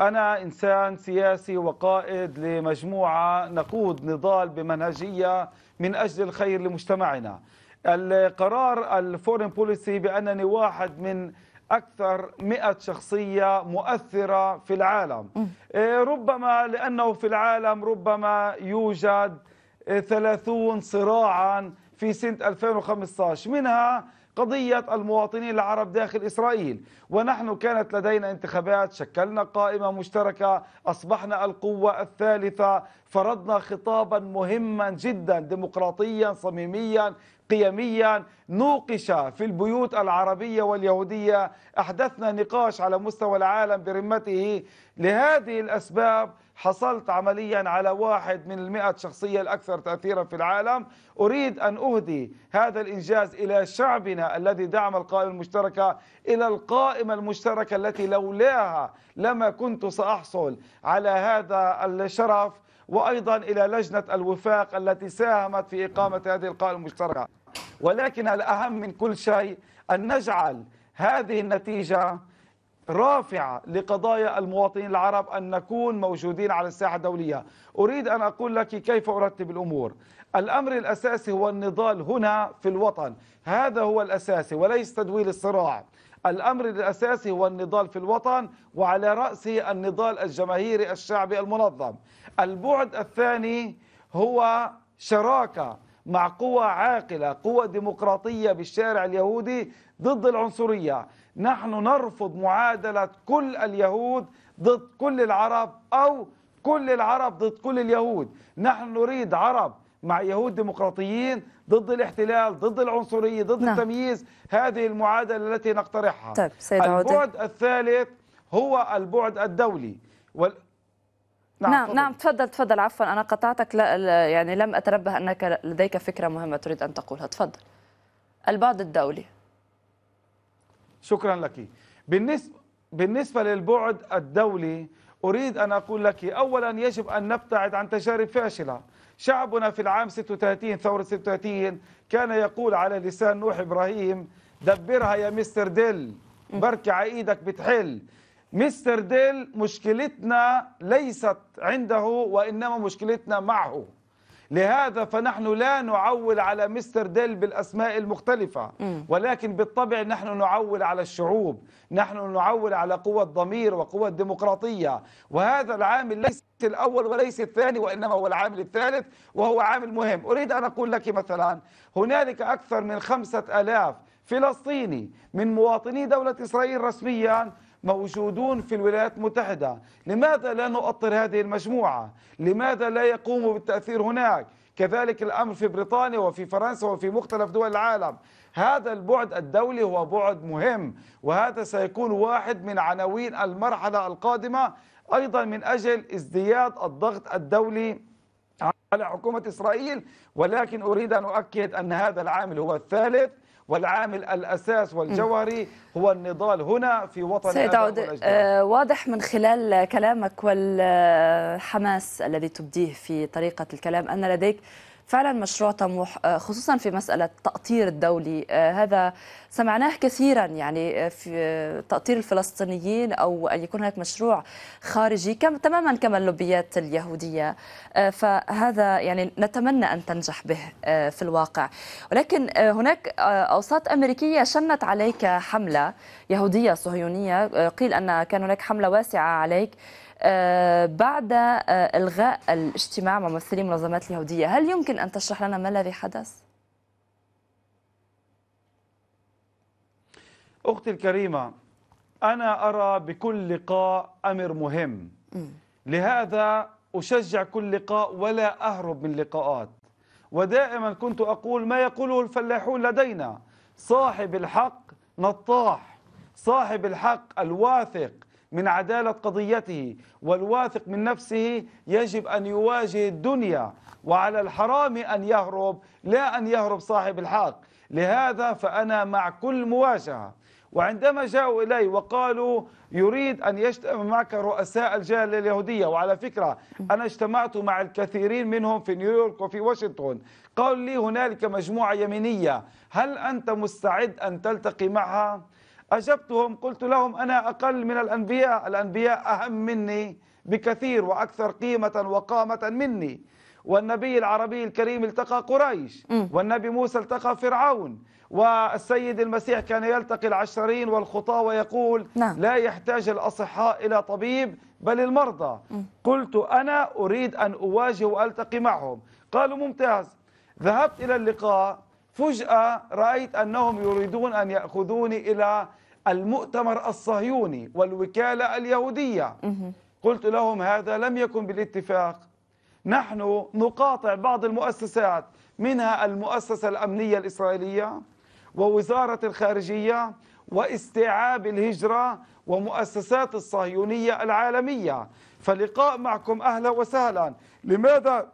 أنا إنسان سياسي وقائد لمجموعة نقود نضال بمنهجية من أجل الخير لمجتمعنا القرار الفورين بوليسي بأنني واحد من أكثر مئة شخصية مؤثرة في العالم إيه، ربما لأنه في العالم ربما يوجد ثلاثون صراعا في سنة 2015 منها قضية المواطنين العرب داخل إسرائيل ونحن كانت لدينا انتخابات شكلنا قائمة مشتركة أصبحنا القوة الثالثة فرضنا خطابا مهما جدا ديمقراطيا صميميا قيميا نوقش في البيوت العربية واليهودية أحدثنا نقاش على مستوى العالم برمته لهذه الأسباب حصلت عمليا على واحد من المئة شخصية الأكثر تأثيرا في العالم أريد أن أهدي هذا الإنجاز إلى شعبنا الذي دعم القائمة المشتركة إلى القائمة المشتركة التي لولاها لما كنت سأحصل على هذا الشرف وأيضا إلى لجنة الوفاق التي ساهمت في إقامة هذه القائمة المشتركة ولكن الأهم من كل شيء أن نجعل هذه النتيجة رافعة لقضايا المواطنين العرب أن نكون موجودين على الساحة الدولية أريد أن أقول لك كيف أرتب الأمور الأمر الأساسي هو النضال هنا في الوطن هذا هو الأساسي وليس تدويل الصراع الأمر الأساسي هو النضال في الوطن وعلى رأسه النضال الجماهيري الشعبي المنظم البعد الثاني هو شراكة مع قوى عاقلة قوى ديمقراطية بالشارع اليهودي ضد العنصرية نحن نرفض معادلة كل اليهود ضد كل العرب أو كل العرب ضد كل اليهود نحن نريد عرب مع يهود ديمقراطيين ضد الاحتلال ضد العنصرية ضد نعم. التمييز هذه المعادلة التي نقترحها طيب سيد البعد الثالث هو البعد الدولي نعم نعم،, نعم, تفضل تفضل عفوا انا قطعتك لا يعني لم اتنبه انك لديك فكره مهمه تريد ان تقولها تفضل البعد الدولي شكرا لك بالنسبه بالنسبه للبعد الدولي اريد ان اقول لك اولا يجب ان نبتعد عن تجارب فاشله شعبنا في العام 36 ثوره 36 كان يقول على لسان نوح ابراهيم دبرها يا مستر ديل بركع ايدك بتحل مستر ديل مشكلتنا ليست عنده وإنما مشكلتنا معه لهذا فنحن لا نعول على مستر ديل بالأسماء المختلفة ولكن بالطبع نحن نعول على الشعوب نحن نعول على قوة ضمير وقوة ديمقراطية وهذا العامل ليس الأول وليس الثاني وإنما هو العامل الثالث وهو عامل مهم أريد أن أقول لك مثلا هنالك أكثر من خمسة ألاف فلسطيني من مواطني دولة إسرائيل رسميا موجودون في الولايات المتحدة لماذا لا نؤطر هذه المجموعة لماذا لا يقوموا بالتأثير هناك كذلك الأمر في بريطانيا وفي فرنسا وفي مختلف دول العالم هذا البعد الدولي هو بعد مهم وهذا سيكون واحد من عناوين المرحلة القادمة أيضا من أجل ازدياد الضغط الدولي على حكومة إسرائيل ولكن أريد أن أؤكد أن هذا العامل هو الثالث والعامل الأساس والجوهري هو النضال هنا في وطن سيد عود آه، واضح من خلال كلامك والحماس الذي تبديه في طريقة الكلام أن لديك فعلا مشروع طموح آه، خصوصا في مسألة التأطير الدولي آه، هذا سمعناه كثيرا يعني آه، في تأطير الفلسطينيين أو أن يكون هناك مشروع خارجي كم تماما كما اللوبيات اليهودية فهذا يعني نتمنى أن تنجح به في الواقع ولكن هناك أوساط أمريكية شنت عليك حملة يهودية صهيونية قيل أن كان هناك حملة واسعة عليك آه، بعد آه، إلغاء الاجتماع مع ممثلي منظمات اليهودية هل يمكن أن تشرح لنا ما الذي حدث؟ أختي الكريمة أنا أرى بكل لقاء أمر مهم لهذا أشجع كل لقاء ولا أهرب من لقاءات ودائما كنت أقول ما يقوله الفلاحون لدينا صاحب الحق نطاح صاحب الحق الواثق من عدالة قضيته والواثق من نفسه يجب أن يواجه الدنيا وعلى الحرام أن يهرب لا أن يهرب صاحب الحق لهذا فأنا مع كل مواجهة وعندما جاءوا إلي وقالوا يريد أن يجتمع معك رؤساء الجالية اليهودية وعلى فكرة أنا اجتمعت مع الكثيرين منهم في نيويورك وفي واشنطن قالوا لي هنالك مجموعة يمينية هل أنت مستعد أن تلتقي معها؟ أجبتهم قلت لهم أنا أقل من الأنبياء الأنبياء أهم مني بكثير وأكثر قيمة وقامة مني والنبي العربي الكريم التقى قريش والنبي موسى التقى فرعون والسيد المسيح كان يلتقي العشرين والخطاة ويقول نعم. لا يحتاج الأصحاء إلى طبيب بل المرضى قلت أنا أريد أن أواجه وألتقي معهم قالوا ممتاز ذهبت إلى اللقاء فجأة رأيت أنهم يريدون أن يأخذوني إلى المؤتمر الصهيوني والوكالة اليهودية قلت لهم هذا لم يكن بالاتفاق نحن نقاطع بعض المؤسسات منها المؤسسة الأمنية الإسرائيلية ووزارة الخارجية واستيعاب الهجرة ومؤسسات الصهيونية العالمية فلقاء معكم أهلا وسهلا لماذا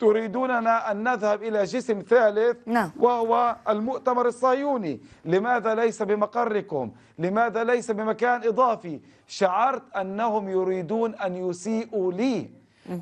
تريدوننا أن نذهب إلى جسم ثالث نعم. وهو المؤتمر الصهيوني لماذا ليس بمقركم لماذا ليس بمكان إضافي شعرت أنهم يريدون أن يسيئوا لي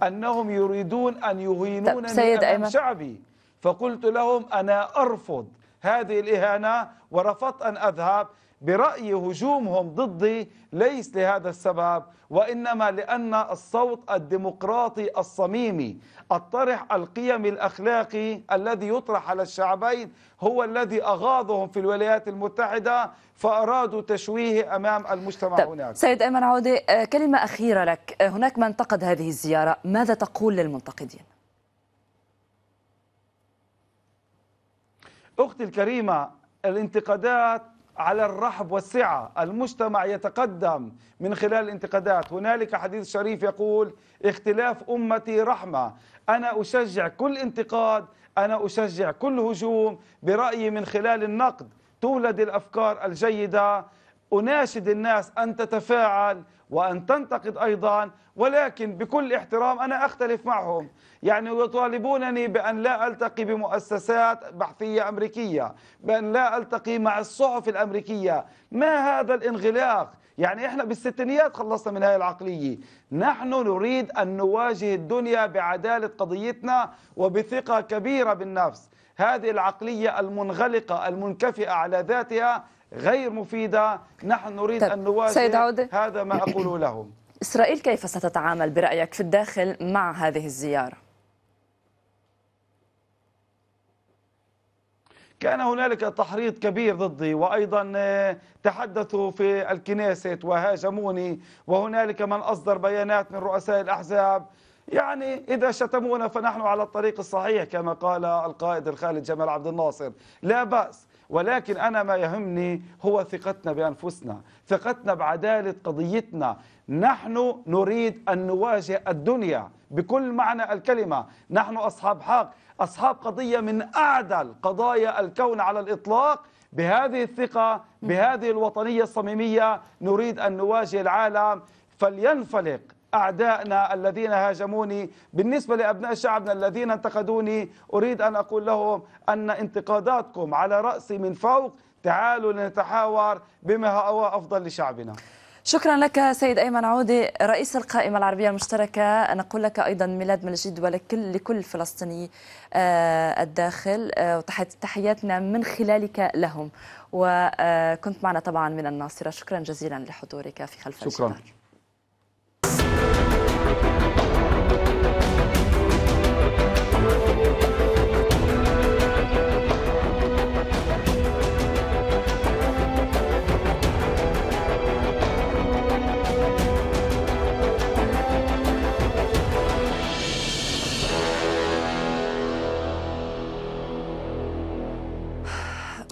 أنهم يريدون أن يهينونني طيب، أمام شعبي فقلت لهم أنا أرفض هذه الإهانة ورفضت أن أذهب برأيي هجومهم ضدي ليس لهذا السبب وإنما لأن الصوت الديمقراطي الصميمي الطرح القيمي الأخلاقي الذي يطرح على الشعبين هو الذي أغاظهم في الولايات المتحدة فأرادوا تشويه أمام المجتمع طيب. هناك سيد أيمن عودة آه، كلمة أخيرة لك آه، هناك من انتقد هذه الزيارة ماذا تقول للمنتقدين؟ أختي الكريمة الانتقادات على الرحب والسعة المجتمع يتقدم من خلال الانتقادات هنالك حديث شريف يقول اختلاف أمتي رحمة أنا أشجع كل انتقاد أنا أشجع كل هجوم برأيي من خلال النقد تولد الأفكار الجيدة أناشد الناس أن تتفاعل وأن تنتقد أيضا ولكن بكل احترام أنا أختلف معهم يعني يطالبونني بأن لا ألتقي بمؤسسات بحثية أمريكية بأن لا ألتقي مع الصحف الأمريكية ما هذا الانغلاق يعني احنا بالستينيات خلصنا من هذه العقليه نحن نريد ان نواجه الدنيا بعداله قضيتنا وبثقه كبيره بالنفس هذه العقليه المنغلقه المنكفئه على ذاتها غير مفيدة نحن نريد طيب، أن نواجه هذا ما أقول لهم إسرائيل كيف ستتعامل برأيك في الداخل مع هذه الزيارة؟ كان هنالك تحريض كبير ضدي وايضا آه، تحدثوا في الكنيسة وهاجموني وهنالك من اصدر بيانات من رؤساء الاحزاب يعني إذا شتمونا فنحن على الطريق الصحيح كما قال القائد الخالد جمال عبد الناصر لا بأس ولكن أنا ما يهمني هو ثقتنا بأنفسنا ثقتنا بعدالة قضيتنا نحن نريد أن نواجه الدنيا بكل معنى الكلمة نحن أصحاب حق أصحاب قضية من أعدل قضايا الكون على الإطلاق بهذه الثقة بهذه الوطنية الصميمية نريد أن نواجه العالم فلينفلق أعدائنا الذين هاجموني بالنسبة لأبناء شعبنا الذين انتقدوني أريد أن أقول لهم أن انتقاداتكم على رأسي من فوق تعالوا لنتحاور بما هو أفضل لشعبنا شكرا لك سيد أيمن عودي رئيس القائمة العربية المشتركة نقول لك أيضا ميلاد من الجديد ولكل لكل فلسطيني آه، الداخل آه، وتحياتنا من خلالك لهم وكنت معنا طبعا من الناصرة شكرا جزيلا لحضورك في خلف شكرا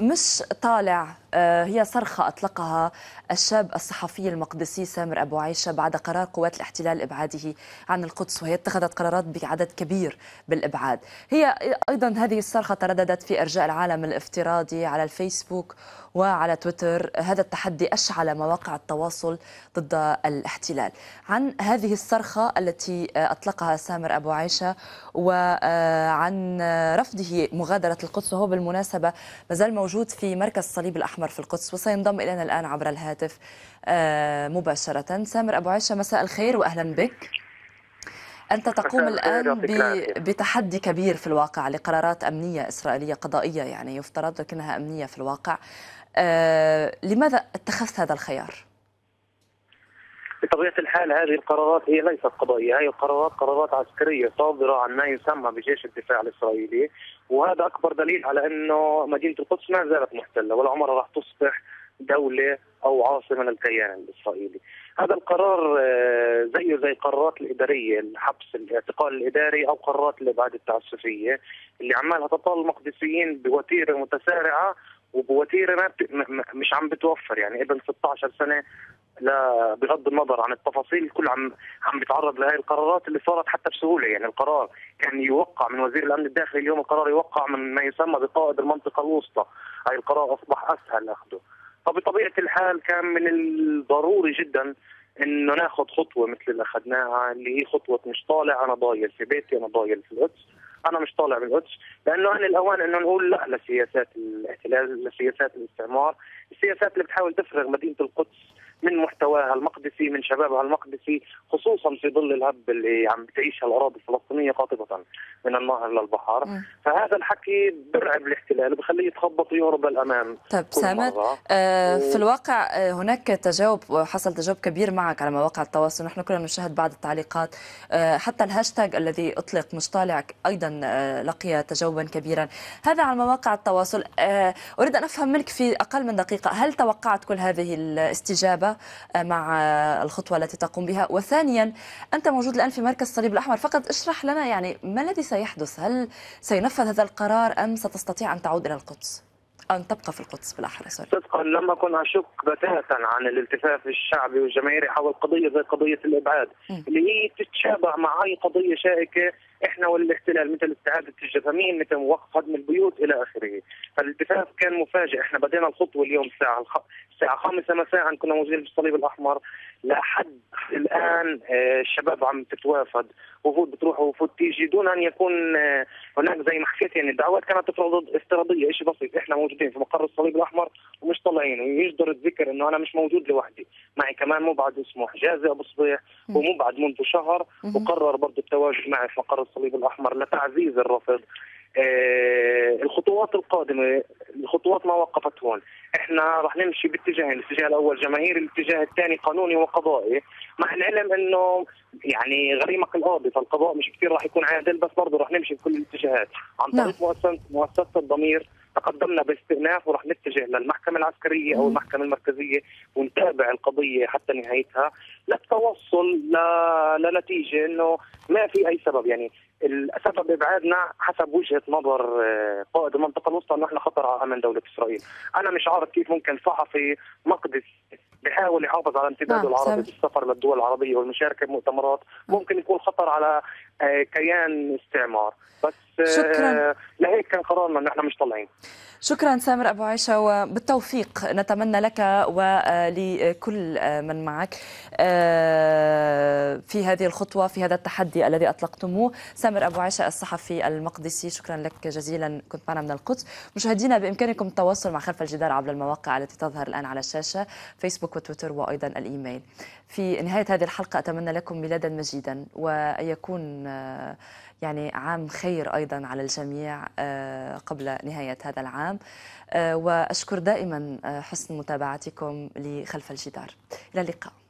مش طالع آه، هي صرخة أطلقها الشاب الصحفي المقدسي سامر أبو عيشة بعد قرار قوات الاحتلال إبعاده عن القدس وهي اتخذت قرارات بعدد كبير بالإبعاد هي أيضا هذه الصرخة ترددت في أرجاء العالم الافتراضي على الفيسبوك وعلى تويتر هذا التحدي أشعل مواقع التواصل ضد الاحتلال عن هذه الصرخة التي أطلقها سامر أبو عيشة وعن رفضه مغادرة القدس وهو بالمناسبة مازال موجود في مركز الصليب الأحمر الأحمر في القدس وسينضم إلينا الآن عبر الهاتف آه، مباشرة سامر أبو عيشة مساء الخير وأهلا بك أنت تقوم الآن بتحدي كبير في الواقع لقرارات أمنية إسرائيلية قضائية يعني يفترض لكنها أمنية في الواقع آه، لماذا اتخذت هذا الخيار؟ بطبيعه الحال هذه القرارات هي ليست قضائيه، هذه القرارات قرارات عسكريه صادره عن ما يسمى بجيش الدفاع الاسرائيلي، وهذا اكبر دليل على انه مدينه القدس ما زالت محتله ولا عمرها راح تصبح دوله او عاصمه للكيان الاسرائيلي. هذا القرار زيه آه، زي القرارات الاداريه الحبس الاعتقال الاداري او قرارات الابعاد التعسفيه اللي عمالها تطال المقدسيين بوتيره متسارعه ما مش عم بتوفر يعني ابن 16 سنه لا بغض النظر عن التفاصيل الكل عم عم بيتعرض لهي القرارات اللي صارت حتى بسهوله يعني القرار كان يوقع من وزير الامن الداخلي اليوم القرار يوقع من ما يسمى بقائد المنطقه الوسطى هاي القرار اصبح اسهل اخذه فبطبيعه الحال كان من الضروري جدا انه ناخذ خطوه مثل اللي اخذناها اللي هي خطوه مش طالع انا ضايل في بيتي انا ضايل في القدس انا مش طالع بالقدس لانه احنا الاوان انه نقول لا لسياسات الاحتلال لسياسات الاستعمار السياسات اللي بتحاول تفرغ مدينه القدس من محتواها المقدسي من شبابها المقدسي خصوصا في ظل الهب اللي عم بتعيشها الاراضي الفلسطينيه قاطبه من النهر للبحر م. فهذا الحكي برعب الاحتلال بخليه يتخبط ويهرب للامام طيب سامر آه في الواقع آه، هناك تجاوب حصل تجاوب كبير معك على مواقع التواصل نحن كنا نشاهد بعض التعليقات آه، حتى الهاشتاج الذي اطلق مش طالع ايضا آه، لقي تجاوبا كبيرا هذا على مواقع التواصل اريد ان افهم منك في اقل من دقيقه هل توقعت كل هذه الاستجابه آه، مع الخطوة التي تقوم بها وثانيا أنت موجود الآن في مركز الصليب الأحمر فقط اشرح لنا يعني ما الذي سيحدث هل سينفذ هذا القرار أم ستستطيع أن تعود إلى القدس؟ أن تبقى في القدس بالأحرى سوري صدقا لم أكن أشك بتاتا عن الالتفاف الشعبي والجماهيري حول قضية زي قضية الإبعاد م. اللي هي تتشابه مع أي قضية شائكة احنا والاحتلال مثل استعاده الجثامين مثل وقف هدم البيوت الى اخره فالالتفاف كان مفاجئ احنا بدينا الخطوه اليوم الساعه الخ... الساعه 5 مساء كنا موجودين في الصليب الاحمر لحد الان آه، الشباب عم تتوافد وفود بتروح وفود تيجي دون ان يكون آه، هناك زي ما حكيت يعني الدعوات كانت افتراضيه شيء بسيط احنا موجودين في مقر الصليب الاحمر ومش طالعين ويجدر الذكر انه انا مش موجود لوحدي معي كمان مبعد اسمه حجازي ابو صبيح ومبعد منذ شهر وقرر برضه التواجد معي في مقر الصليب الاحمر لتعزيز الرفض آه، الخطوات القادمه الخطوات ما وقفت هون احنا رح نمشي باتجاهين الاتجاه الاول جماهيري الاتجاه الثاني قانوني وقضائي مع العلم انه يعني غريمك القاضي فالقضاء مش كثير رح يكون عادل بس برضه رح نمشي بكل الاتجاهات عن طريق نعم. مؤسسه مؤسسه الضمير تقدمنا باستئناف وراح نتجه للمحكمه العسكريه او المحكمه المركزيه ونتابع القضيه حتى نهايتها للتوصل ل... لنتيجه انه ما في اي سبب يعني السبب ابعادنا حسب وجهه نظر آه، قائد المنطقه الوسطى انه احنا خطر على امن دوله اسرائيل، انا مش عارف كيف ممكن صحفي مقدس بحاول يحافظ على امتداده آه نعم، العربي بالسفر للدول العربيه والمشاركه بمؤتمرات نعم. ممكن يكون خطر على آه، كيان استعمار بس شكرا آه، لهيك كان قرارنا ان احنا مش طالعين شكرا سامر ابو عيشه وبالتوفيق نتمنى لك ولكل من معك آه، في هذه الخطوه في هذا التحدي الذي اطلقتموه سامر ابو عيشه الصحفي المقدسي شكرا لك جزيلا كنت معنا من القدس مشاهدينا بامكانكم التواصل مع خلف الجدار عبر المواقع التي تظهر الان على الشاشه فيسبوك وتويتر وايضا الايميل في نهايه هذه الحلقه اتمنى لكم ميلادا مجيدا وان يكون آه، يعني عام خير أيضا على الجميع آه، قبل نهاية هذا العام آه، وأشكر دائما آه، حسن متابعتكم لخلف الجدار إلى اللقاء